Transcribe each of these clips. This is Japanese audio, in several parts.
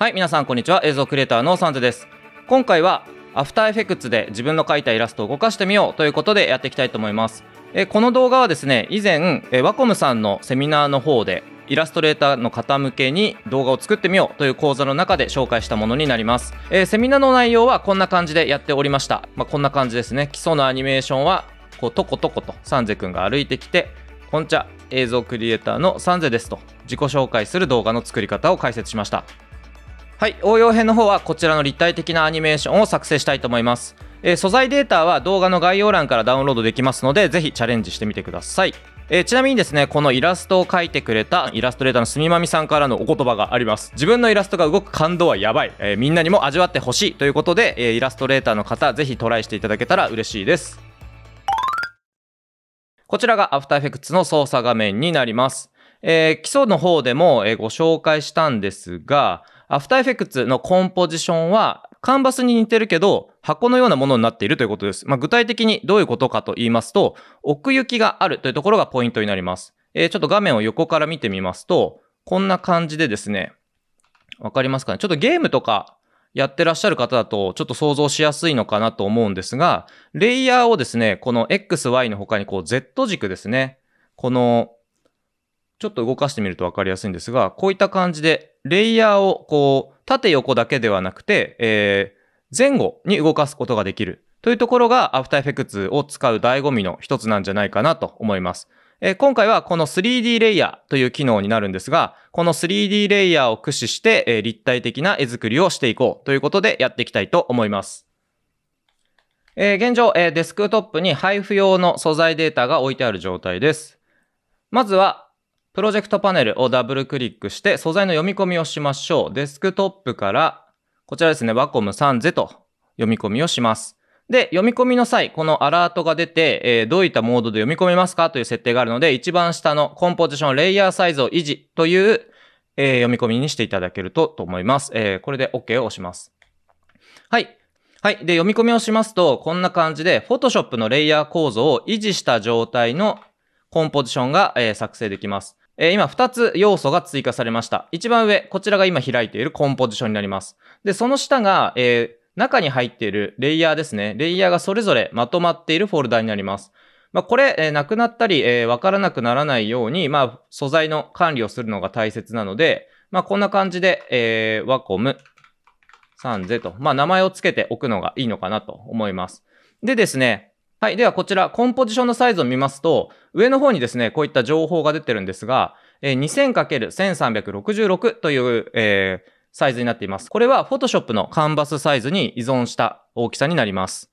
はい、皆さんこんにちは。映像クリエイターのサンズです。今回はアフターエフェクツで自分の描いたイラストを動かしてみようということでやっていきたいと思います。えこの動画はですね、以前、えワコムさんのセミナーの方でイラストレーターの方向けに動画を作ってみようという講座の中で紹介したものになります。えー、セミナーの内容はこんな感じでやっておりました。まあ、こんな感じですね。基礎のアニメーションは、こう、とことことサンゼくんが歩いてきて、こんちゃ、映像クリエイターのサンゼですと自己紹介する動画の作り方を解説しました。はい応用編の方はこちらの立体的なアニメーションを作成したいと思います、えー、素材データは動画の概要欄からダウンロードできますのでぜひチャレンジしてみてくださいえー、ちなみにですね、このイラストを描いてくれたイラストレーターのすみまみさんからのお言葉があります。自分のイラストが動く感動はやばい。えー、みんなにも味わってほしいということで、えー、イラストレーターの方、ぜひトライしていただけたら嬉しいです。こちらが After Effects の操作画面になります。え基礎の方でも、えご紹介したんですが、アフターエフェクツのコンポジションは、カンバスに似てるけど、箱のようなものになっているということです。まあ、具体的にどういうことかと言いますと、奥行きがあるというところがポイントになります。えー、ちょっと画面を横から見てみますと、こんな感じでですね、わかりますかねちょっとゲームとかやってらっしゃる方だとちょっと想像しやすいのかなと思うんですが、レイヤーをですね、この XY の他にこう Z 軸ですね、このちょっと動かしてみるとわかりやすいんですが、こういった感じで、レイヤーをこう、縦横だけではなくて、えー、前後に動かすことができる。というところが、アフターエフェクツを使う醍醐味の一つなんじゃないかなと思います。えー、今回はこの 3D レイヤーという機能になるんですが、この 3D レイヤーを駆使して、えー、立体的な絵作りをしていこうということでやっていきたいと思います。え現状、えデスクトップに配布用の素材データが置いてある状態です。まずは、プロジェクトパネルをダブルクリックして素材の読み込みをしましょう。デスクトップから、こちらですね、Wacom 3000と読み込みをします。で、読み込みの際、このアラートが出て、えー、どういったモードで読み込めますかという設定があるので、一番下のコンポジション、レイヤーサイズを維持という、えー、読み込みにしていただけるとと思います。えー、これで OK を押します。はい。はい。で、読み込みをしますと、こんな感じで、Photoshop のレイヤー構造を維持した状態のコンポジションが、えー、作成できます。えー、今2つ要素が追加されました。一番上、こちらが今開いているコンポジションになります。で、その下が、えー、中に入っているレイヤーですね。レイヤーがそれぞれまとまっているフォルダになります。まあ、これ、えー、なくなったり、えー、わからなくならないように、まあ、素材の管理をするのが大切なので、まあ、こんな感じで、えー、w a c サンゼと、まあ、名前を付けておくのがいいのかなと思います。でですね、はい。では、こちら、コンポジションのサイズを見ますと、上の方にですね、こういった情報が出てるんですが、2000×1366 という、えー、サイズになっています。これは Photoshop のカンバスサイズに依存した大きさになります。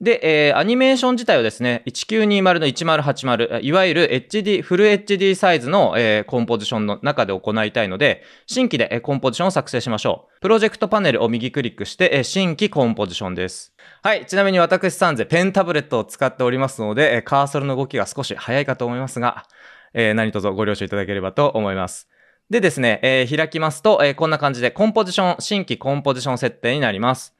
で、えー、アニメーション自体はですね、1920の1080、いわゆる HD、フル HD サイズの、えー、コンポジションの中で行いたいので、新規で、えー、コンポジションを作成しましょう。プロジェクトパネルを右クリックして、えー、新規コンポジションです。はい。ちなみに私サンゼ、ペンタブレットを使っておりますので、カーソルの動きが少し早いかと思いますが、えー、何卒ご了承いただければと思います。でですね、えー、開きますと、えー、こんな感じで、コンポジション、新規コンポジション設定になります。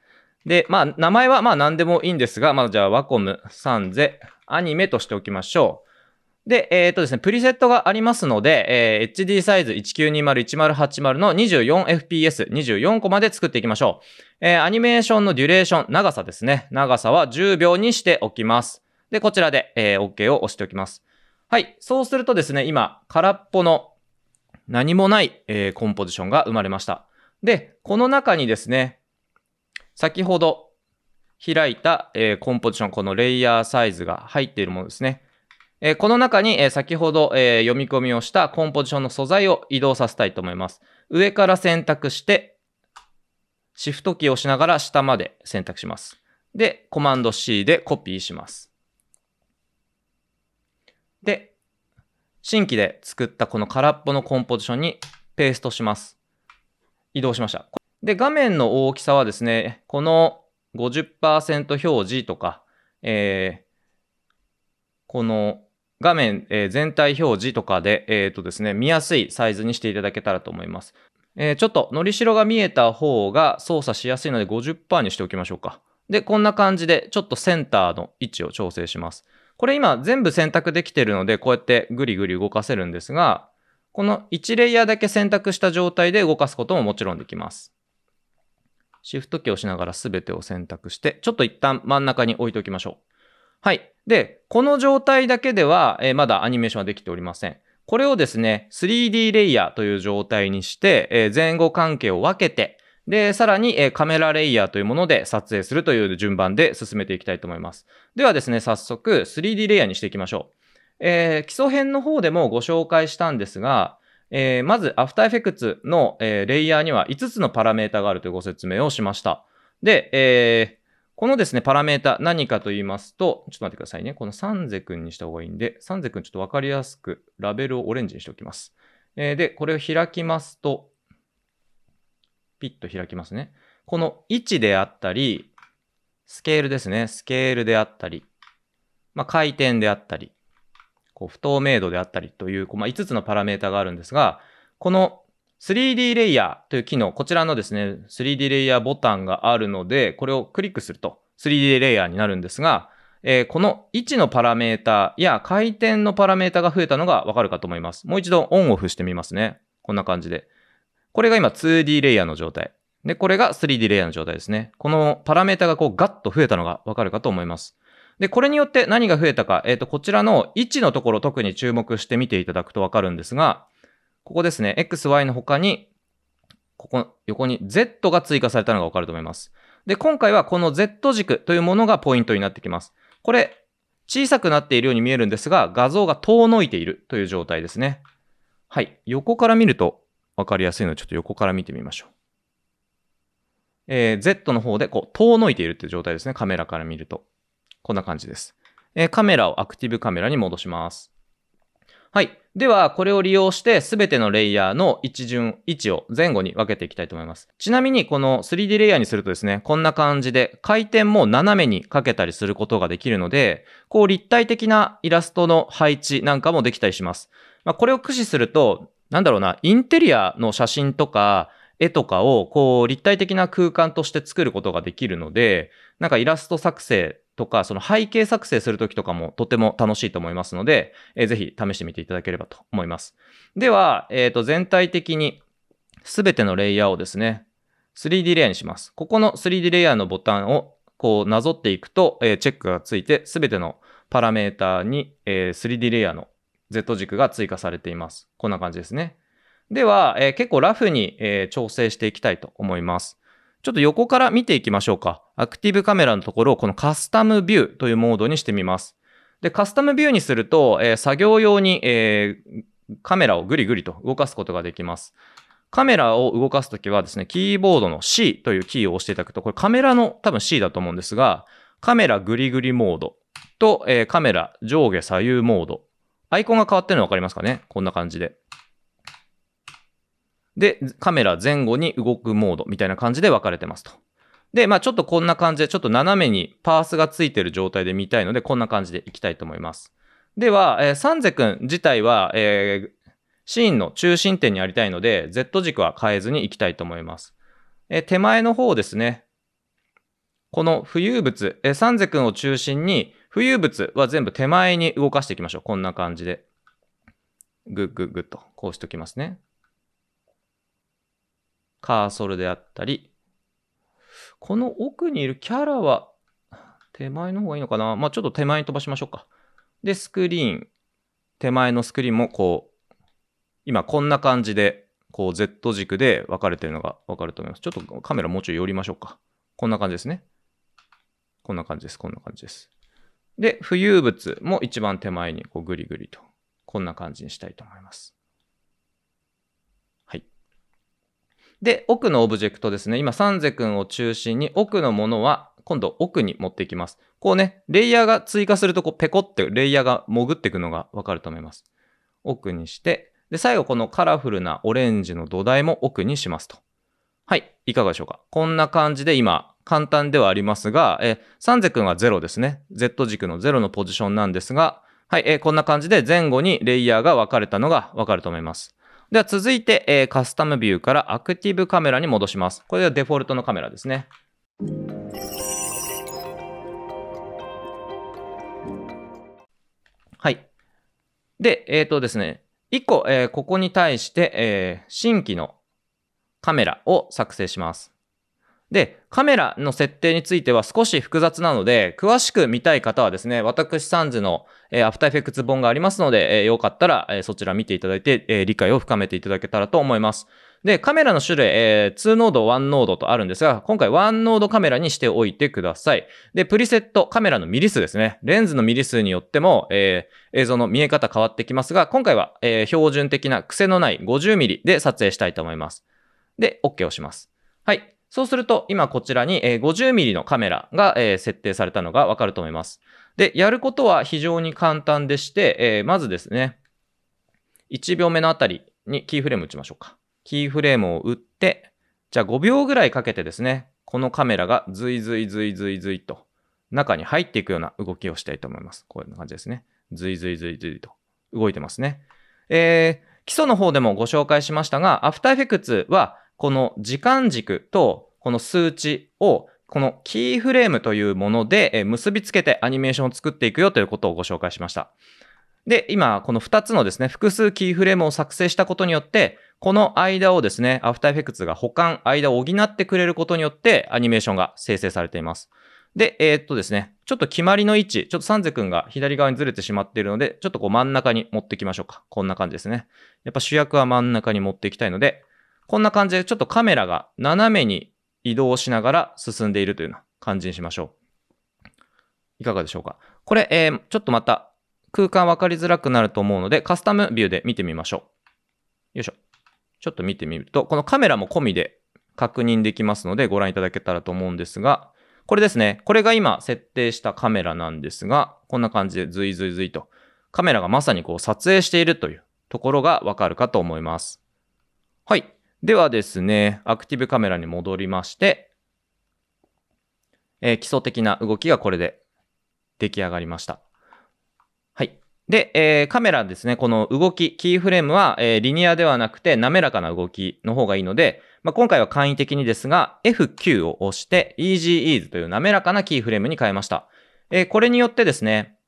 で、まあ、名前はまあ何でもいいんですが、まあ、じゃあ、ワコム、サンゼ、アニメとしておきましょう。で、えっ、ー、とですね、プリセットがありますので、えー、HD サイズ1920-1080の 24fps、24個まで作っていきましょう。えー、アニメーションのデュレーション、長さですね。長さは10秒にしておきます。で、こちらで、えー、OK を押しておきます。はい。そうするとですね、今、空っぽの何もない、えー、コンポジションが生まれました。で、この中にですね、先ほど開いた、えー、コンポジション、このレイヤーサイズが入っているものですね。えー、この中に、えー、先ほど、えー、読み込みをしたコンポジションの素材を移動させたいと思います。上から選択して、シフトキーを押しながら下まで選択します。で、コマンド C でコピーします。で、新規で作ったこの空っぽのコンポジションにペーストします。移動しました。で、画面の大きさはですね、この50%表示とか、えー、この画面、えー、全体表示とかで、えっ、ー、とですね、見やすいサイズにしていただけたらと思います。えー、ちょっと、のりしろが見えた方が操作しやすいので50%にしておきましょうか。で、こんな感じで、ちょっとセンターの位置を調整します。これ今全部選択できてるので、こうやってぐりぐり動かせるんですが、この1レイヤーだけ選択した状態で動かすことももちろんできます。シフトキーを押しながら全てを選択して、ちょっと一旦真ん中に置いておきましょう。はい。で、この状態だけでは、えー、まだアニメーションはできておりません。これをですね、3D レイヤーという状態にして、え前後関係を分けて、で、さらに、えカメラレイヤーというもので撮影するという順番で進めていきたいと思います。ではですね、早速 3D レイヤーにしていきましょう。えー、基礎編の方でもご紹介したんですが、えー、まず After Effects の、えー、レイヤーには5つのパラメータがあるというご説明をしました。で、えこのですね、パラメータ何かと言いますと、ちょっと待ってくださいね。このサンゼ君にした方がいいんで、サンゼ君ちょっとわかりやすくラベルをオレンジにしておきます。えー、で、これを開きますと、ピッと開きますね。この位置であったり、スケールですね。スケールであったり、まあ、回転であったり、こう不透明度であったりという、まあ、5つのパラメータがあるんですが、この 3D レイヤーという機能、こちらのですね、3D レイヤーボタンがあるので、これをクリックすると 3D レイヤーになるんですが、えー、この位置のパラメータや回転のパラメータが増えたのがわかるかと思います。もう一度オンオフしてみますね。こんな感じで。これが今 2D レイヤーの状態。で、これが 3D レイヤーの状態ですね。このパラメータがこうガッと増えたのがわかるかと思います。で、これによって何が増えたか、えっ、ー、と、こちらの位置のところ特に注目してみていただくとわかるんですが、ここですね、xy の他に、ここ、横に z が追加されたのがわかると思います。で、今回はこの z 軸というものがポイントになってきます。これ、小さくなっているように見えるんですが、画像が遠のいているという状態ですね。はい。横から見ると分かりやすいので、ちょっと横から見てみましょう。えー、Z の方でこう遠のいているという状態ですね。カメラから見ると。こんな感じです。えー、カメラをアクティブカメラに戻します。はい。では、これを利用して全てのレイヤーの一巡、位置を前後に分けていきたいと思います。ちなみに、この 3D レイヤーにするとですね、こんな感じで回転も斜めにかけたりすることができるので、こう立体的なイラストの配置なんかもできたりします。まあ、これを駆使すると、なんだろうな、インテリアの写真とか、絵とかをこう立体的な空間として作ることができるので、なんかイラスト作成とか、その背景作成するときとかもとても楽しいと思いますので、えー、ぜひ試してみていただければと思います。では、えっ、ー、と、全体的にすべてのレイヤーをですね、3D レイヤーにします。ここの 3D レイヤーのボタンをこうなぞっていくと、えー、チェックがついて、すべてのパラメータに、えー、3D レイヤーの Z 軸が追加されています。こんな感じですね。では、えー、結構ラフに、え調整していきたいと思います。ちょっと横から見ていきましょうか。アクティブカメラのところをこのカスタムビューというモードにしてみます。で、カスタムビューにすると、えー、作業用に、えー、カメラをぐりぐりと動かすことができます。カメラを動かすときはですね、キーボードの C というキーを押していただくと、これカメラの多分 C だと思うんですが、カメラぐりぐりモードと、えー、カメラ上下左右モード。アイコンが変わってるの分かりますかねこんな感じで。で、カメラ前後に動くモードみたいな感じで分かれてますと。で、まあちょっとこんな感じで、ちょっと斜めにパースがついてる状態で見たいので、こんな感じでいきたいと思います。では、えー、サンゼ君自体は、えー、シーンの中心点にありたいので、Z 軸は変えずにいきたいと思います。えー、手前の方ですね。この浮遊物、えー、サンゼ君を中心に、浮遊物は全部手前に動かしていきましょう。こんな感じで。グッグッグッと、こうしておきますね。カーソルであったり、この奥にいるキャラは手前の方がいいのかなまあ、ちょっと手前に飛ばしましょうか。で、スクリーン。手前のスクリーンもこう、今こんな感じで、こう Z 軸で分かれてるのが分かると思います。ちょっとカメラもうちょい寄りましょうか。こんな感じですね。こんな感じです。こんな感じです。で、浮遊物も一番手前にこうグリグリと、こんな感じにしたいと思います。で、奥のオブジェクトですね。今、サンゼ君を中心に奥のものは今度奥に持っていきます。こうね、レイヤーが追加するとこうペコってレイヤーが潜っていくのがわかると思います。奥にして、で、最後このカラフルなオレンジの土台も奥にしますと。はい、いかがでしょうか。こんな感じで今、簡単ではありますが、えー、サンゼ君は0ですね。Z 軸の0のポジションなんですが、はい、えー、こんな感じで前後にレイヤーが分かれたのがわかると思います。では続いて、えー、カスタムビューからアクティブカメラに戻します。これがデフォルトのカメラですね。はい。で、えっ、ー、とですね、1個、えー、ここに対して、えー、新規のカメラを作成します。で、カメラの設定については少し複雑なので、詳しく見たい方はですね、私サンズの、えー、アフターエフェクツ本がありますので、えー、よかったら、えー、そちら見ていただいて、えー、理解を深めていただけたらと思います。で、カメラの種類、えー、2ノード、1ノードとあるんですが、今回1ノードカメラにしておいてください。で、プリセット、カメラのミリ数ですね。レンズのミリ数によっても、えー、映像の見え方変わってきますが、今回は、えー、標準的な癖のない5 0ミリで撮影したいと思います。で、OK をします。はい。そうすると、今こちらに 50mm のカメラが設定されたのがわかると思います。で、やることは非常に簡単でして、まずですね、1秒目のあたりにキーフレーム打ちましょうか。キーフレームを打って、じゃあ5秒ぐらいかけてですね、このカメラがずいずいずいずいずいと中に入っていくような動きをしたいと思います。こういう感じですね。ずいずいずいずいと動いてますね。えー、基礎の方でもご紹介しましたが、After Effects はこの時間軸とこの数値をこのキーフレームというもので結びつけてアニメーションを作っていくよということをご紹介しました。で、今、この2つのですね、複数キーフレームを作成したことによって、この間をですね、アフターエフェクツが保管、間を補ってくれることによって、アニメーションが生成されています。で、えー、っとですね、ちょっと決まりの位置、ちょっとサンゼ君が左側にずれてしまっているので、ちょっとこう真ん中に持ってきましょうか。こんな感じですね。やっぱ主役は真ん中に持っていきたいので、こんな感じでちょっとカメラが斜めに移動しながら進んでいるというような感じにしましょう。いかがでしょうかこれ、えー、ちょっとまた空間分かりづらくなると思うので、カスタムビューで見てみましょう。よいしょ。ちょっと見てみると、このカメラも込みで確認できますのでご覧いただけたらと思うんですが、これですね。これが今設定したカメラなんですが、こんな感じでズイズイズイと、カメラがまさにこう撮影しているというところがわかるかと思います。はい。ではですね、アクティブカメラに戻りまして、えー、基礎的な動きがこれで出来上がりました。はい。で、えー、カメラですね、この動き、キーフレームは、えー、リニアではなくて滑らかな動きの方がいいので、まあ、今回は簡易的にですが、F9 を押して EasyEase という滑らかなキーフレームに変えました。えー、これによってですね、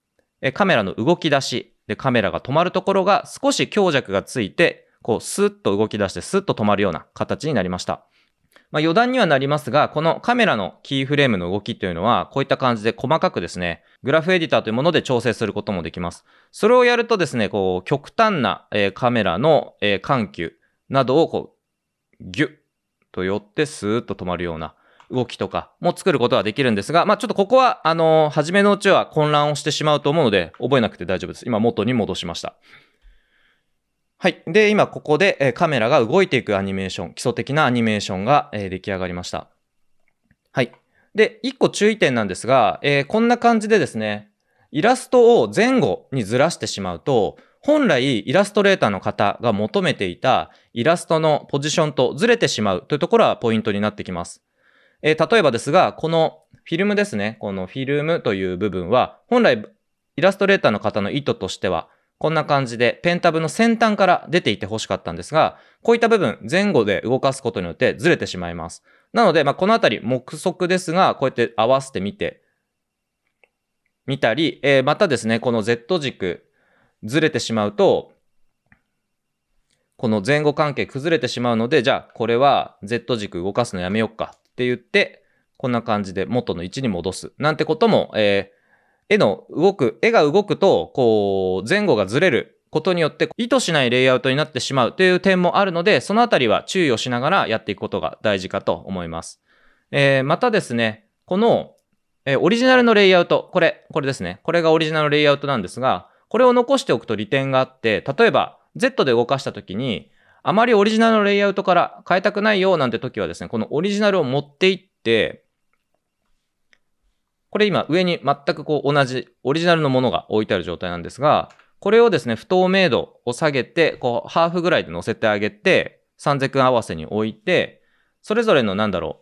カメラの動き出し、で、カメラが止まるところが少し強弱がついて、こう、スッと動き出して、スッと止まるような形になりました。まあ、余談にはなりますが、このカメラのキーフレームの動きというのは、こういった感じで細かくですね、グラフエディターというもので調整することもできます。それをやるとですね、こう、極端な、えー、カメラの、えー、緩急などをこう、ギュッと寄ってスーッと止まるような動きとかも作ることができるんですが、まあ、ちょっとここは、あのー、初めのうちは混乱をしてしまうと思うので、覚えなくて大丈夫です。今元に戻しました。はい。で、今ここで、えカメラが動いていくアニメーション、基礎的なアニメーションが、え出来上がりました。はい。で、一個注意点なんですが、えー、こんな感じでですね、イラストを前後にずらしてしまうと、本来イラストレーターの方が求めていたイラストのポジションとずれてしまうというところはポイントになってきます。えー、例えばですが、このフィルムですね。このフィルムという部分は、本来イラストレーターの方の意図としては、こんな感じでペンタブの先端から出ていて欲しかったんですが、こういった部分前後で動かすことによってずれてしまいます。なので、まあ、このあたり目測ですが、こうやって合わせてみて、見たり、えー、またですね、この Z 軸ずれてしまうと、この前後関係崩れてしまうので、じゃあこれは Z 軸動かすのやめようかって言って、こんな感じで元の位置に戻すなんてことも、えー、絵の動く、絵が動くと、こう、前後がずれることによって意図しないレイアウトになってしまうという点もあるので、そのあたりは注意をしながらやっていくことが大事かと思います。えー、またですね、この、えー、オリジナルのレイアウト、これ、これですね。これがオリジナルレイアウトなんですが、これを残しておくと利点があって、例えば Z で動かしたときに、あまりオリジナルのレイアウトから変えたくないよなんて時はですね、このオリジナルを持っていって、これ今上に全くこう同じオリジナルのものが置いてある状態なんですが、これをですね、不透明度を下げて、こうハーフぐらいで乗せてあげて、三0ク合わせに置いて、それぞれのなんだろ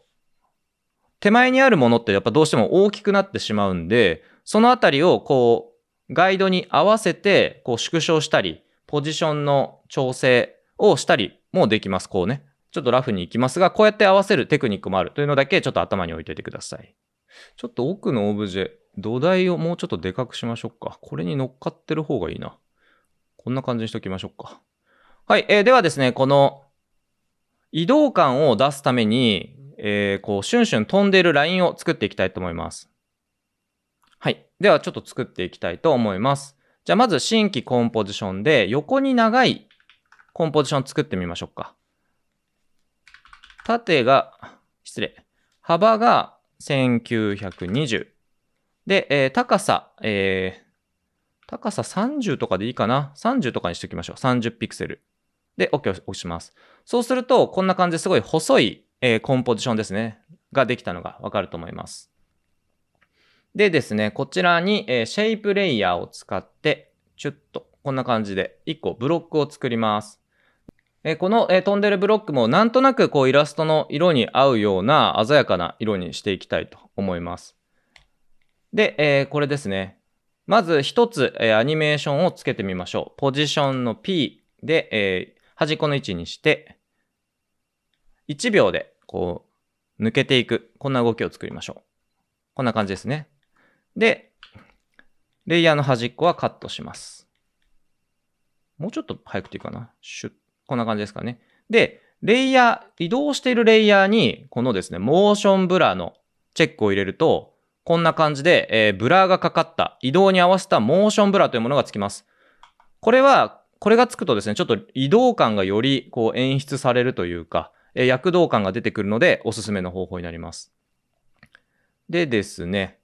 う、手前にあるものってやっぱどうしても大きくなってしまうんで、そのあたりをこう、ガイドに合わせて、こう縮小したり、ポジションの調整をしたりもできます。こうね。ちょっとラフに行きますが、こうやって合わせるテクニックもあるというのだけちょっと頭に置いといてください。ちょっと奥のオブジェ、土台をもうちょっとでかくしましょうか。これに乗っかってる方がいいな。こんな感じにしときましょうか。はい。えー、ではですね、この移動感を出すために、えー、こう、シュンシュン飛んでるラインを作っていきたいと思います。はい。では、ちょっと作っていきたいと思います。じゃあ、まず新規コンポジションで、横に長いコンポジション作ってみましょうか。縦が、失礼。幅が1920。で、えー、高さ、えー、高さ30とかでいいかな ?30 とかにしておきましょう。30ピクセル。で、OK を押します。そうすると、こんな感じですごい細い、えー、コンポジションですね。ができたのがわかると思います。でですね、こちらに、えー、シェイプレイヤーを使って、チュッと、こんな感じで1個ブロックを作ります。えこの、え飛んでるブロックもなんとなくこうイラストの色に合うような鮮やかな色にしていきたいと思います。で、えこれですね。まず一つ、えアニメーションをつけてみましょう。ポジションの P で、え端っこの位置にして、1秒でこう抜けていく。こんな動きを作りましょう。こんな感じですね。で、レイヤーの端っこはカットします。もうちょっと早くていいかな。シュッこんな感じですかね。で、レイヤー、移動しているレイヤーに、このですね、モーションブラーのチェックを入れると、こんな感じで、えー、ブラーがかかった、移動に合わせたモーションブラーというものがつきます。これは、これがつくとですね、ちょっと移動感がよりこう演出されるというか、え躍動感が出てくるので、おすすめの方法になります。でですね、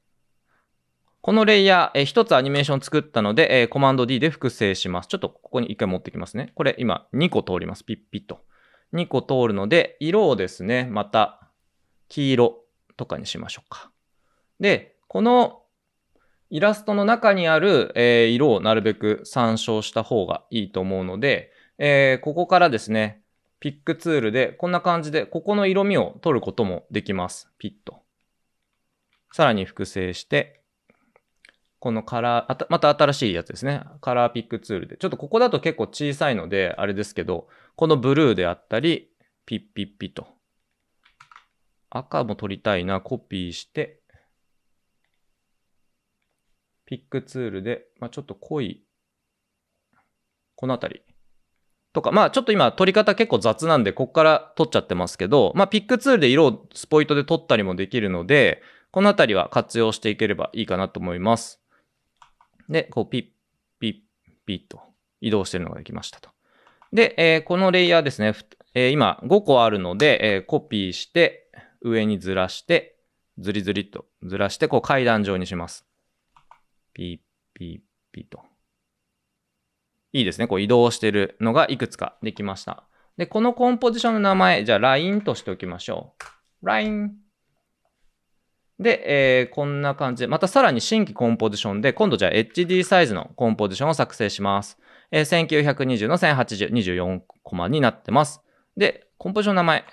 このレイヤー、え1つアニメーション作ったので、えコマンド D で複製します。ちょっとここに1回持ってきますね。これ今2個通ります。ピッピッと。2個通るので、色をですね、また黄色とかにしましょうか。で、このイラストの中にある、え色をなるべく参照した方がいいと思うので、えー、ここからですね、ピックツールでこんな感じで、ここの色味を取ることもできます。ピッと。さらに複製して、このカラー、また新しいやつですね。カラーピックツールで。ちょっとここだと結構小さいので、あれですけど、このブルーであったり、ピッピッピと。赤も取りたいな。コピーして、ピックツールで、まあ、ちょっと濃い、このあたり。とか、まあちょっと今取り方結構雑なんで、こっから取っちゃってますけど、まあピックツールで色をスポイトで取ったりもできるので、このあたりは活用していければいいかなと思います。で、こうピッ、ピッ、ピッと移動してるのができましたと。で、えー、このレイヤーですね、えー、今5個あるので、えー、コピーして、上にずらして、ずりずりとずらして、こう階段状にします。ピッ、ピッ、ピッと。いいですね。こう移動してるのがいくつかできました。で、このコンポジションの名前、じゃあ LINE としておきましょう。LINE。で、えー、こんな感じで、またさらに新規コンポジションで、今度じゃあ HD サイズのコンポジションを作成します。えー、1920の1080、24コマになってます。で、コンポジション名前、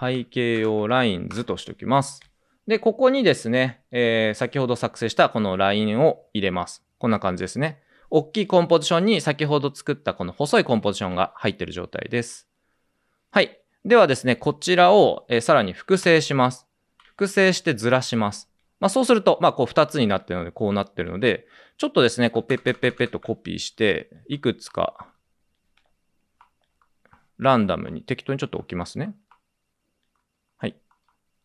背景用ラインズとしておきます。で、ここにですね、えー、先ほど作成したこのラインを入れます。こんな感じですね。大きいコンポジションに先ほど作ったこの細いコンポジションが入ってる状態です。はい。ではですね、こちらを、えー、さらに複製します。複製してずらします。まあ、そうすると、まあ、こう2つになってるので、こうなってるので、ちょっとですね、こうペッペッペッペッとコピーして、いくつか、ランダムに適当にちょっと置きますね。はい。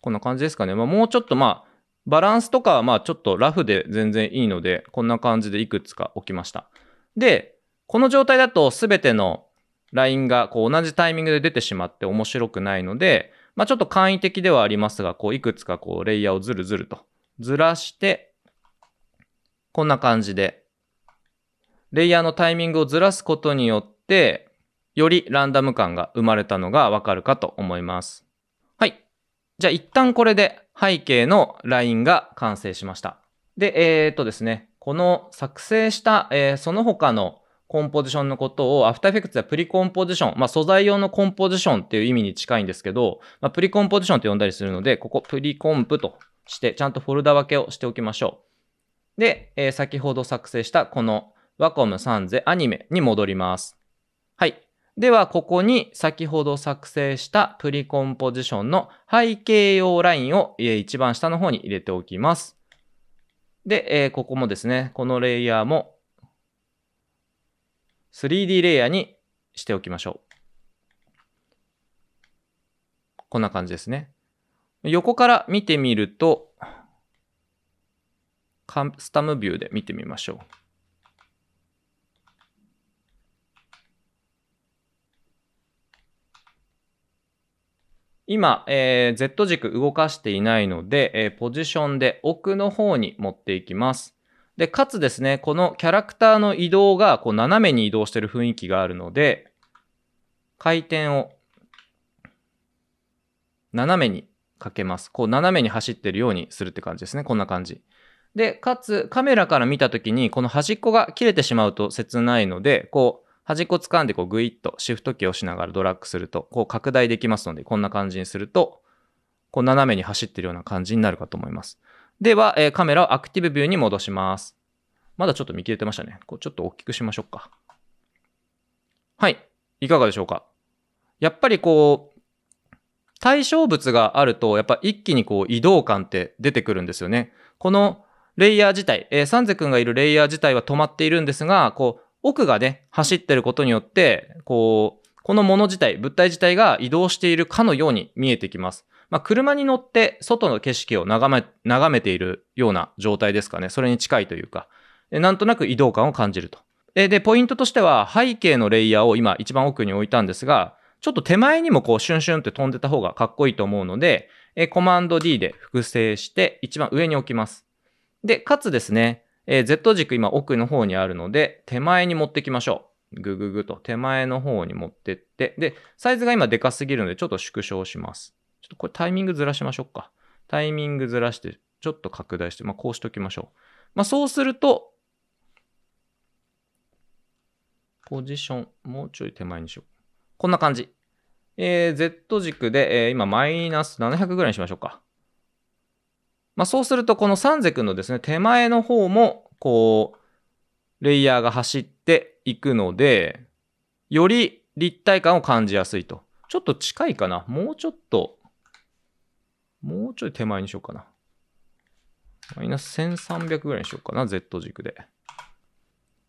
こんな感じですかね。まあ、もうちょっとまあ、バランスとかはまあちょっとラフで全然いいので、こんな感じでいくつか置きました。で、この状態だと全てのラインがこう同じタイミングで出てしまって面白くないので、まあ、ちょっと簡易的ではありますが、こう、いくつかこう、レイヤーをずるずるとずらして、こんな感じで、レイヤーのタイミングをずらすことによって、よりランダム感が生まれたのがわかるかと思います。はい。じゃあ一旦これで背景のラインが完成しました。で、えー、っとですね、この作成した、えー、その他のコンポジションのことを、アフターエフェクツはプリコンポジション、まあ素材用のコンポジションっていう意味に近いんですけど、まあ、プリコンポジションって呼んだりするので、ここプリコンプとして、ちゃんとフォルダ分けをしておきましょう。で、えー、先ほど作成したこのワコムサンゼアニメに戻ります。はい。では、ここに先ほど作成したプリコンポジションの背景用ラインを一番下の方に入れておきます。で、えー、ここもですね、このレイヤーも 3D レイヤーにしておきましょう。こんな感じですね。横から見てみると、カスタムビューで見てみましょう。今、えー、Z 軸動かしていないので、えー、ポジションで奥の方に持っていきます。で、かつですね、このキャラクターの移動がこう斜めに移動してる雰囲気があるので、回転を斜めにかけます。こう斜めに走ってるようにするって感じですね。こんな感じ。で、かつカメラから見た時にこの端っこが切れてしまうと切ないので、こう端っこ掴んでこうグイッとシフトキーを押しながらドラッグすると、こう拡大できますので、こんな感じにすると、こう斜めに走ってるような感じになるかと思います。では、えカメラをアクティブビューに戻します。まだちょっと見切れてましたね。こうちょっと大きくしましょうか。はい。いかがでしょうかやっぱりこう、対象物があると、やっぱ一気にこう移動感って出てくるんですよね。このレイヤー自体、えー、サンゼ君がいるレイヤー自体は止まっているんですが、こう、奥がね、走ってることによって、こう、このもの自体、物体自体が移動しているかのように見えてきます。まあ、車に乗って外の景色を眺め、眺めているような状態ですかね。それに近いというか、なんとなく移動感を感じると。で、ポイントとしては背景のレイヤーを今一番奥に置いたんですが、ちょっと手前にもこうシュンシュンって飛んでた方がかっこいいと思うので、えコマンド D で複製して一番上に置きます。で、かつですね、え Z 軸今奥の方にあるので、手前に持ってきましょう。ぐぐぐと手前の方に持ってって、で、サイズが今でかすぎるのでちょっと縮小します。ちょっとこれタイミングずらしましょうか。タイミングずらして、ちょっと拡大して、まあ、こうしときましょう。まあ、そうすると、ポジション、もうちょい手前にしよう。こんな感じ。えー、Z 軸で、えー、今、マイナス700ぐらいにしましょうか。まあ、そうすると、このサンゼ君のですね、手前の方も、こう、レイヤーが走っていくので、より立体感を感じやすいと。ちょっと近いかな。もうちょっともうちょい手前にしようかな。マイナス1300ぐらいにしようかな、Z 軸で。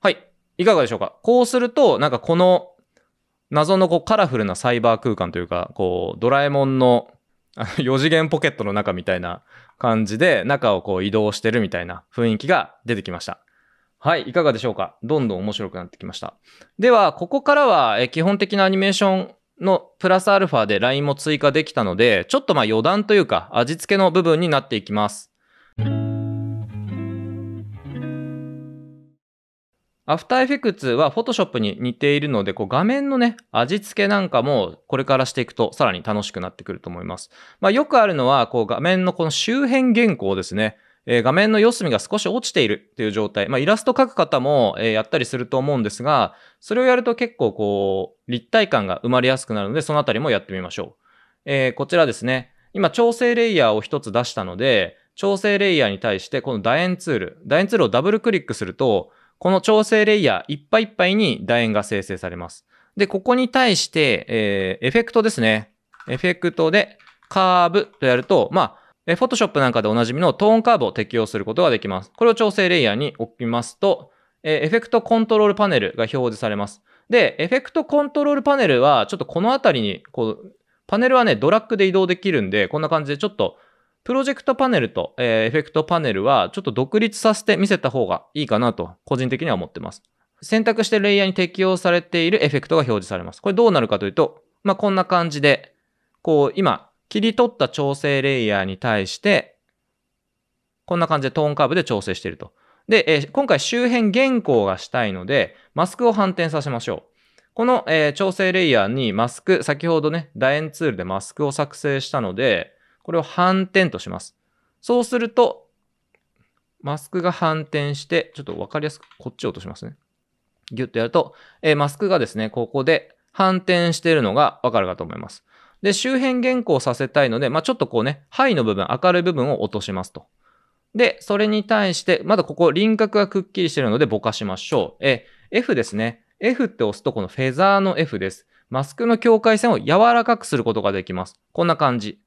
はい。いかがでしょうかこうすると、なんかこの謎のこうカラフルなサイバー空間というか、こう、ドラえもんの4次元ポケットの中みたいな感じで、中をこう移動してるみたいな雰囲気が出てきました。はい、いかがでしょうかどんどん面白くなってきました。では、ここからは基本的なアニメーションのプラスアルファでラインも追加できたので、ちょっとまあ余談というか味付けの部分になっていきます。アフターエフェクツは Photoshop に似ているので、こう画面のね、味付けなんかもこれからしていくとさらに楽しくなってくると思います。まあよくあるのは、こう画面のこの周辺原稿ですね。え画面の四隅が少し落ちているという状態。まあ、イラスト描く方も、えやったりすると思うんですが、それをやると結構こう、立体感が生まれやすくなるので、そのあたりもやってみましょう。えー、こちらですね。今、調整レイヤーを一つ出したので、調整レイヤーに対して、この楕円ツール、楕円ツールをダブルクリックすると、この調整レイヤーいっぱいいっぱいに楕円が生成されます。で、ここに対して、えー、エフェクトですね。エフェクトで、カーブとやると、まあ、え Photoshop なんかでおなじみのトーンカーブを適用することができます。これを調整レイヤーに置きますと、えエフェクトコントロールパネルが表示されます。で、エフェクトコントロールパネルは、ちょっとこの辺りに、こう、パネルはね、ドラッグで移動できるんで、こんな感じでちょっと、プロジェクトパネルと、えエフェクトパネルは、ちょっと独立させて見せた方がいいかなと、個人的には思ってます。選択してレイヤーに適用されているエフェクトが表示されます。これどうなるかというと、まあ、こんな感じで、こう、今、切り取った調整レイヤーに対して、こんな感じでトーンカーブで調整していると。で、えー、今回周辺原稿がしたいので、マスクを反転させましょう。この、えー、調整レイヤーにマスク、先ほどね、楕円ツールでマスクを作成したので、これを反転とします。そうすると、マスクが反転して、ちょっとわかりやすくこっちを落としますね。ギュッとやると、えー、マスクがですね、ここで反転しているのがわかるかと思います。で、周辺原稿させたいので、まあ、ちょっとこうね、ハイの部分、明るい部分を落としますと。で、それに対して、まだここ輪郭がくっきりしてるのでぼかしましょう。え、F ですね。F って押すとこのフェザーの F です。マスクの境界線を柔らかくすることができます。こんな感じ。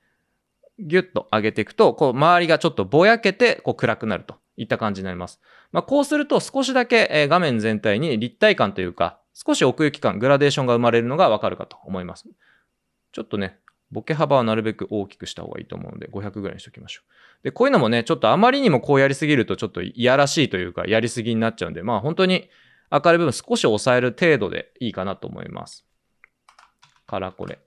ギュッと上げていくと、こう周りがちょっとぼやけてこう暗くなるといった感じになります。まあ、こうすると少しだけ画面全体に立体感というか、少し奥行き感、グラデーションが生まれるのがわかるかと思います。ちょっとね、ボケ幅はなるべく大きくした方がいいと思うので、500ぐらいにしときましょう。で、こういうのもね、ちょっとあまりにもこうやりすぎると、ちょっといやらしいというか、やりすぎになっちゃうんで、まあ本当に明るい部分少し抑える程度でいいかなと思います。からこれ。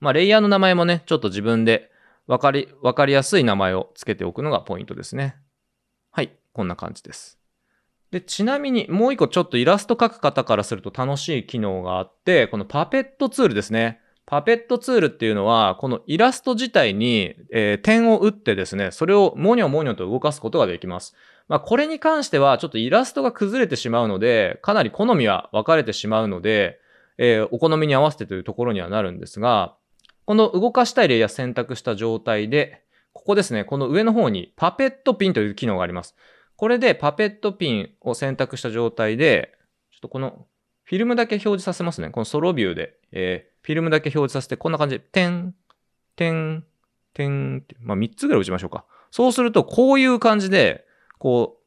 まあ、レイヤーの名前もね、ちょっと自分でわかり、わかりやすい名前を付けておくのがポイントですね。はい、こんな感じです。で、ちなみにもう一個ちょっとイラスト描く方からすると楽しい機能があって、このパペットツールですね。パペットツールっていうのは、このイラスト自体に、えー、点を打ってですね、それをモニョモニョと動かすことができます。まあ、これに関しては、ちょっとイラストが崩れてしまうので、かなり好みは分かれてしまうので、えー、お好みに合わせてというところにはなるんですが、この動かしたいレイヤー選択した状態で、ここですね、この上の方にパペットピンという機能があります。これでパペットピンを選択した状態で、ちょっとこのフィルムだけ表示させますね。このソロビューで、えー、フィルムだけ表示させて、こんな感じで、てん、てん、てんって、まあ、3つぐらい打ちましょうか。そうすると、こういう感じで、こう、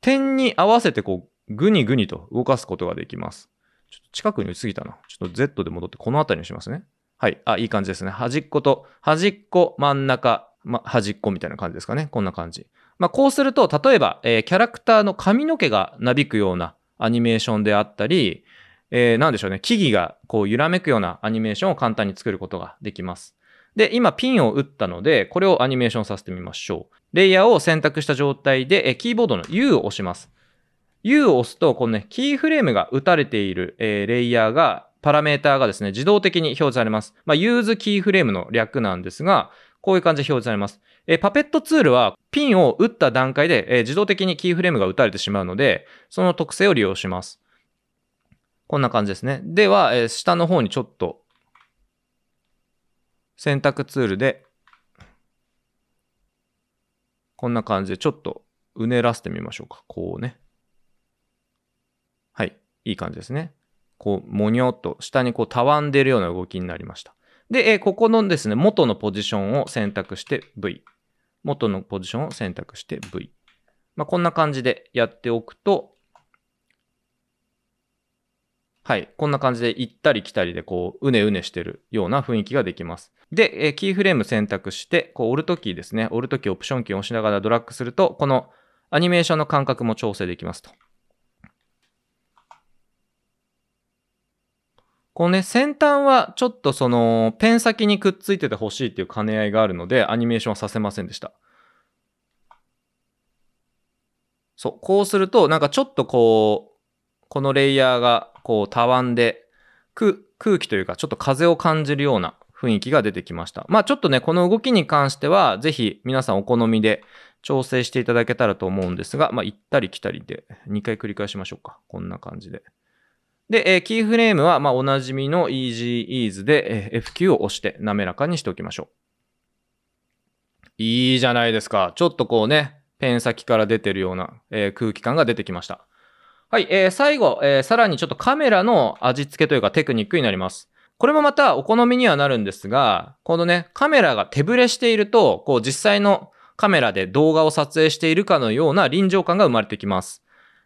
点に合わせて、こう、ぐにぐにと動かすことができます。ちょっと近くに打ちすぎたな。ちょっと Z で戻って、この辺りにしますね。はい。あ、いい感じですね。端っこと、端っこ、真ん中、ま、端っこみたいな感じですかね。こんな感じ。まあ、こうすると、例えば、えー、キャラクターの髪の毛がなびくようなアニメーションであったり、えー、なんでしょうね、木々がこう揺らめくようなアニメーションを簡単に作ることができます。で、今ピンを打ったので、これをアニメーションさせてみましょう。レイヤーを選択した状態で、えキーボードの U を押します。U を押すと、このね、キーフレームが打たれている、えー、レイヤーが、パラメーターがですね、自動的に表示されます。まあ、use キーフレームの略なんですが、こういう感じで表示されます。えー、パペットツールは、ピンを打った段階で、えー、自動的にキーフレームが打たれてしまうので、その特性を利用します。こんな感じですね。では、えー、下の方にちょっと、選択ツールで、こんな感じでちょっとうねらせてみましょうか。こうね。はい。いい感じですね。こう、もにょっと下にこうたわんでるような動きになりました。で、えここのですね、元のポジションを選択して V。元のポジションを選択して V。まあ、こんな感じでやっておくと、はい、こんな感じで行ったり来たりでこう、うねうねしてるような雰囲気ができます。で、えキーフレーム選択して、こう、オルトキーですね。オルトキーオプションキーを押しながらドラッグすると、このアニメーションの間隔も調整できますと。このね、先端はちょっとその、ペン先にくっついててほしいっていう兼ね合いがあるので、アニメーションはさせませんでした。そう、こうすると、なんかちょっとこう、このレイヤーがこうたわんで空気というかちょっと風を感じるような雰囲気が出てきました。まあちょっとね、この動きに関しては、ぜひ皆さんお好みで調整していただけたらと思うんですが、まあ行ったり来たりで2回繰り返しましょうか。こんな感じで。で、えキーフレームは、まあおなじみの EasyEase で、え F9 を押して滑らかにしておきましょう。いいじゃないですか。ちょっとこうね、ペン先から出てるような、えー、空気感が出てきました。はい、えー、最後、えー、さらにちょっとカメラの味付けというかテクニックになります。これもまたお好みにはなるんですが、このね、カメラが手ぶれしていると、こう実際のカメラで動画を撮影しているかのような臨場感が生まれてきます。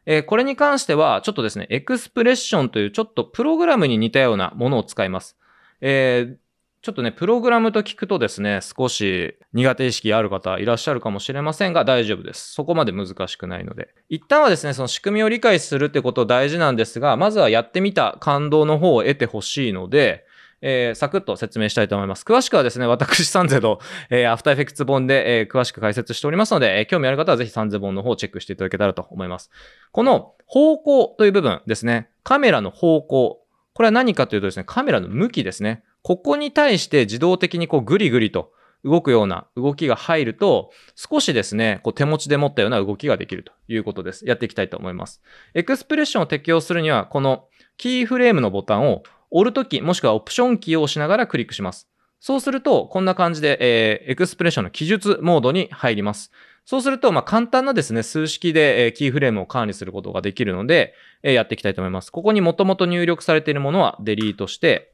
えー、これに関しては、ちょっとですね、エクスプレッションというちょっとプログラムに似たようなものを使います。えー、ちょっとね、プログラムと聞くとですね、少し苦手意識ある方いらっしゃるかもしれませんが、大丈夫です。そこまで難しくないので。一旦はですね、その仕組みを理解するってこと大事なんですが、まずはやってみた感動の方を得てほしいので、えー、サクッと説明したいと思います。詳しくはですね、私サンゼの、えー、アフターエフェクツ本で、えー、詳しく解説しておりますので、え興味ある方はぜひサンゼ本の方をチェックしていただけたらと思います。この方向という部分ですね。カメラの方向。これは何かというとですね、カメラの向きですね。ここに対して自動的にこうグリグリと動くような動きが入ると、少しですね、こう手持ちで持ったような動きができるということです。やっていきたいと思います。エクスプレッションを適用するには、このキーフレームのボタンを折るとき、もしくはオプションキーを押しながらクリックします。そうすると、こんな感じで、えー、エクスプレッションの記述モードに入ります。そうすると、まあ、簡単なですね、数式で、えー、キーフレームを管理することができるので、えー、やっていきたいと思います。ここにもともと入力されているものはデリートして、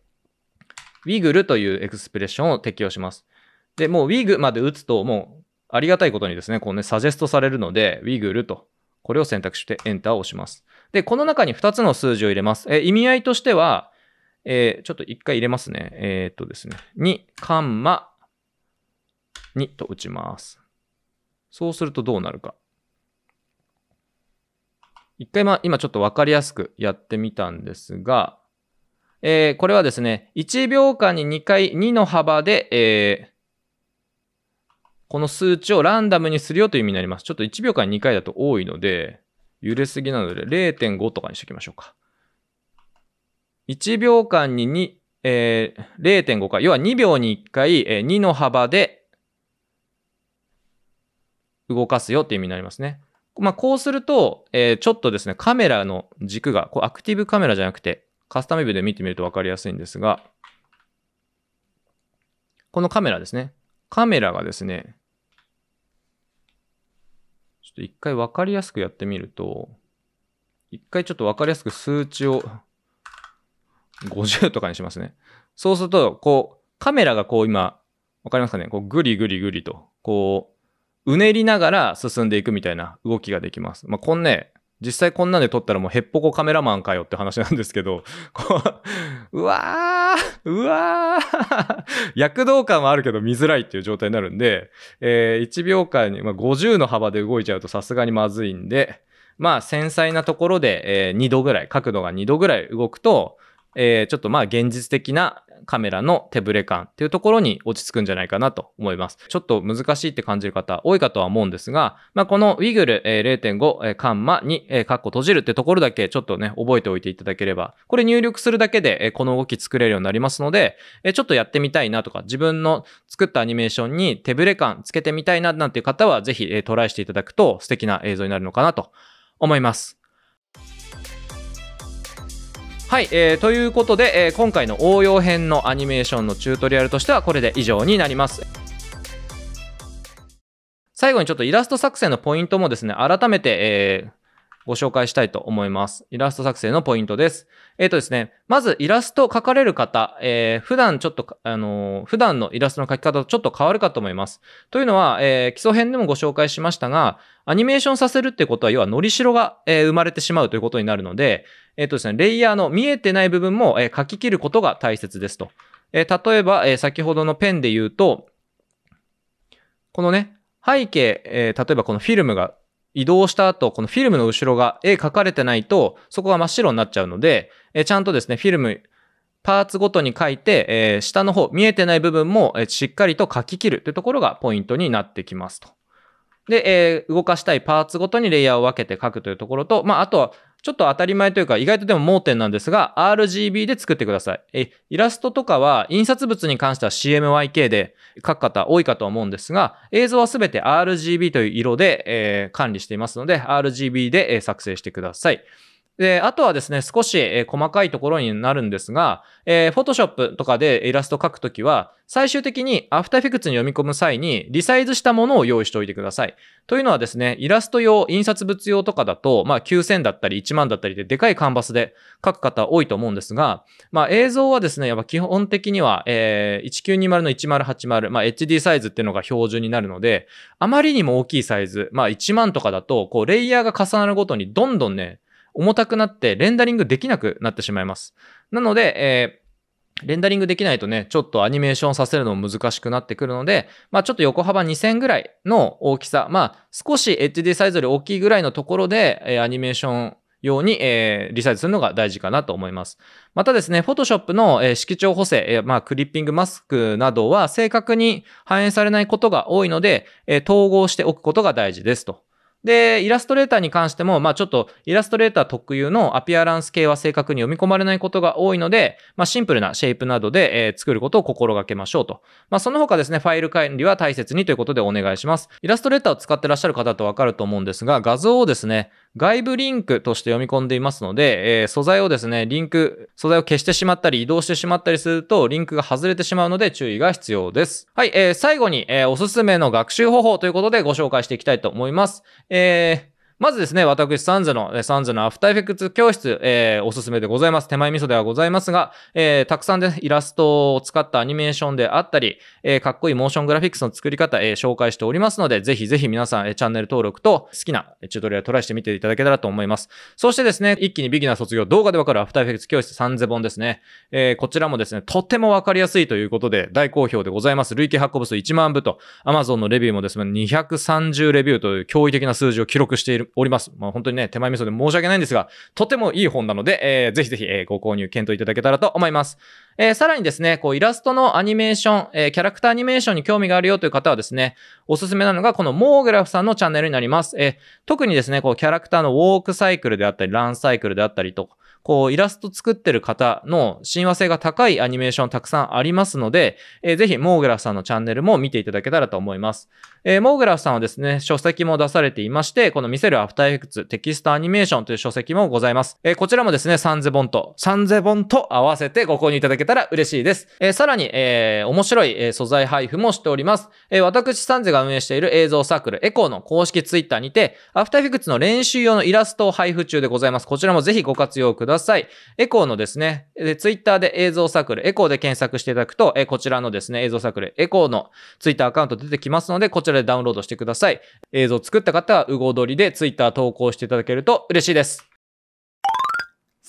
ウィグルというエクスプレッションを適用します。で、もうウィグまで打つと、もうありがたいことにですね、こうね、サジェストされるので、ウィグルと、これを選択してエンターを押します。で、この中に2つの数字を入れます。え意味合いとしては、えー、ちょっと1回入れますね。えー、っとですね、2、カンマ、2と打ちます。そうするとどうなるか。一回まあ、今ちょっとわかりやすくやってみたんですが、えー、これはですね、1秒間に2回、2の幅で、えー、この数値をランダムにするよという意味になります。ちょっと1秒間に2回だと多いので、揺れすぎなので0.5とかにしておきましょうか。1秒間に2、えー、0.5回、要は2秒に1回、えー、2の幅で動かすよっていう意味になりますね。まあ、こうすると、えー、ちょっとですね、カメラの軸が、こうアクティブカメラじゃなくて、カスタムウェブで見てみると分かりやすいんですが、このカメラですね。カメラがですね、ちょっと一回分かりやすくやってみると、一回ちょっと分かりやすく数値を50とかにしますね。そうすると、こう、カメラがこう今、分かりますかねこうグリグリグリと、こう、うねりながら進んでいくみたいな動きができます。まあ、こんね、実際こんなんで撮ったらもうへっぽこカメラマンかよって話なんですけど、うわー、うわー、躍動感はあるけど見づらいっていう状態になるんで、えー、1秒間に、まあ、50の幅で動いちゃうとさすがにまずいんで、まあ繊細なところで、えー、2度ぐらい、角度が2度ぐらい動くと、えー、ちょっとまあ現実的なカメラの手ぶれ感っていうところに落ち着くんじゃないかなと思います。ちょっと難しいって感じる方多いかとは思うんですが、まあ、この w ィグ g l e 0.5カンマにカッコ閉じるってところだけちょっとね、覚えておいていただければ、これ入力するだけでこの動き作れるようになりますので、ちょっとやってみたいなとか、自分の作ったアニメーションに手ぶれ感つけてみたいななんていう方は、ぜひトライしていただくと素敵な映像になるのかなと思います。はい、えー、ということで、えー、今回の応用編のアニメーションのチュートリアルとしてはこれで以上になります。最後にちょっとイラスト作成のポイントもですね、改めて、えー、ご紹介したいと思います。イラスト作成のポイントです。えっ、ー、とですね、まずイラストを描かれる方、えー、普段ちょっと、あのー、普段のイラストの描き方とちょっと変わるかと思います。というのは、えー、基礎編でもご紹介しましたが、アニメーションさせるってことは、要はのりしろが、えー、生まれてしまうということになるので、えっ、ー、とですね、レイヤーの見えてない部分も、えー、き切ることが大切ですと。えー、例えば、えー、先ほどのペンで言うと、このね、背景、えー、例えばこのフィルムが移動した後、このフィルムの後ろが絵描かれてないと、そこが真っ白になっちゃうので、えちゃんとですね、フィルム、パーツごとに書いて、えー、下の方、見えてない部分も、えしっかりと書き切るというところがポイントになってきますと。で、えー、動かしたいパーツごとにレイヤーを分けて書くというところと、まあ、あとはちょっと当たり前というか、意外とでも盲点なんですが、RGB で作ってください。え、イラストとかは、印刷物に関しては CMYK で書く方多いかと思うんですが、映像はすべて RGB という色で、えー、管理していますので、RGB で、え作成してください。で、あとはですね、少し、え細かいところになるんですが、えー、Photoshop とかでイラスト描くときは、最終的に After Effects に読み込む際に、リサイズしたものを用意しておいてください。というのはですね、イラスト用、印刷物用とかだと、まあ9000だったり1万だったりで、でかいカンバスで描く方多いと思うんですが、まあ映像はですね、やっぱ基本的には、えー、1920の1080、まあ HD サイズっていうのが標準になるので、あまりにも大きいサイズ、まあ1万とかだと、こうレイヤーが重なるごとにどんどんね、重たくなってレンダリングできなくなってしまいます。なので、えーレンダリングできないとね、ちょっとアニメーションさせるのも難しくなってくるので、まあちょっと横幅2000ぐらいの大きさ、まあ少し HD サイズより大きいぐらいのところで、えー、アニメーション用に、えー、リサイズするのが大事かなと思います。またですね、Photoshop の、えー、色調補正、えー、まあ、クリッピングマスクなどは正確に反映されないことが多いので、え統合しておくことが大事ですとで、イラストレーターに関しても、まあちょっとイラストレーター特有のアピアランス系は正確に読み込まれないことが多いので、まあシンプルなシェイプなどで、えー、作ることを心がけましょうと。まあその他ですね、ファイル管理は大切にということでお願いします。イラストレーターを使ってらっしゃる方とわかると思うんですが、画像をですね、外部リンクとして読み込んでいますので、えー、素材をですね、リンク、素材を消してしまったり移動してしまったりすると、リンクが外れてしまうので注意が必要です。はい、えー、最後に、えー、おすすめの学習方法ということでご紹介していきたいと思います。えー、まずですね、私、サンズの、サンズのアフターエフェクツ教室、えー、おすすめでございます。手前味噌ではございますが、えー、たくさんで、ね、イラストを使ったアニメーションであったり、えー、かっこいいモーショングラフィックスの作り方、えー、紹介しておりますので、ぜひぜひ皆さん、えチャンネル登録と好きなチュートリアルトライしてみていただけたらと思います。そしてですね、一気にビギナー卒業動画でわかるアフターエフェクツ教室サンゼ本ですね。えー、こちらもですね、とってもわかりやすいということで、大好評でございます。累計発行部数1万部と、アマゾンのレビューもですね、230レビューという驚異的な数字を記録しているております。まあ、本当にね、手前味噌で申し訳ないんですが、とてもいい本なので、えー、ぜひぜひ、えー、ご購入検討いただけたらと思います。えー、さらにですね、こうイラストのアニメーション、えー、キャラクターアニメーションに興味があるよという方はですね、おすすめなのがこのモーグラフさんのチャンネルになります。えー、特にですね、こうキャラクターのウォークサイクルであったり、ランサイクルであったりと、こうイラスト作ってる方の親和性が高いアニメーションたくさんありますので、えー、ぜひモーグラフさんのチャンネルも見ていただけたらと思います。えー、モーグラフさんはですね、書籍も出されていまして、この見せるアフターエフェクツテキストアニメーションという書籍もございます。えー、こちらもですね、サンゼ本と、サンゼ本と合わせてご購入いただけたら嬉しいです。えー、さらに、えー、面白い、えー、素材配布もしております。えー、私サンゼが運営している映像サークル、エコーの公式ツイッターにて、アフターフィクツの練習用のイラストを配布中でございます。こちらもぜひご活用ください。エコーのですね、えー、ツイッターで映像サークル、エコーで検索していただくと、えー、こちらのですね、映像サークル、エコーのツイッターアカウント出てきますので、こちらでダウンロードしてください。映像作った方は、うごどりでツイッター投稿していただけると嬉しいです。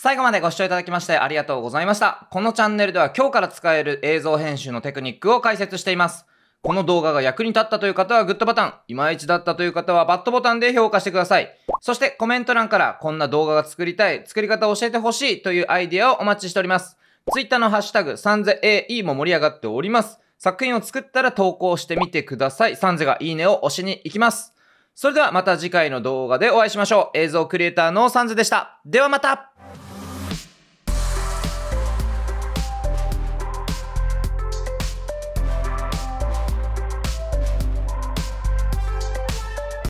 最後までご視聴いただきましてありがとうございました。このチャンネルでは今日から使える映像編集のテクニックを解説しています。この動画が役に立ったという方はグッドボタン、いまいちだったという方はバッドボタンで評価してください。そしてコメント欄からこんな動画が作りたい、作り方を教えてほしいというアイディアをお待ちしております。Twitter のハッシュタグサンゼ a e も盛り上がっております。作品を作ったら投稿してみてください。サンゼがいいねを押しに行きます。それではまた次回の動画でお会いしましょう。映像クリエイターのサンゼでした。ではまた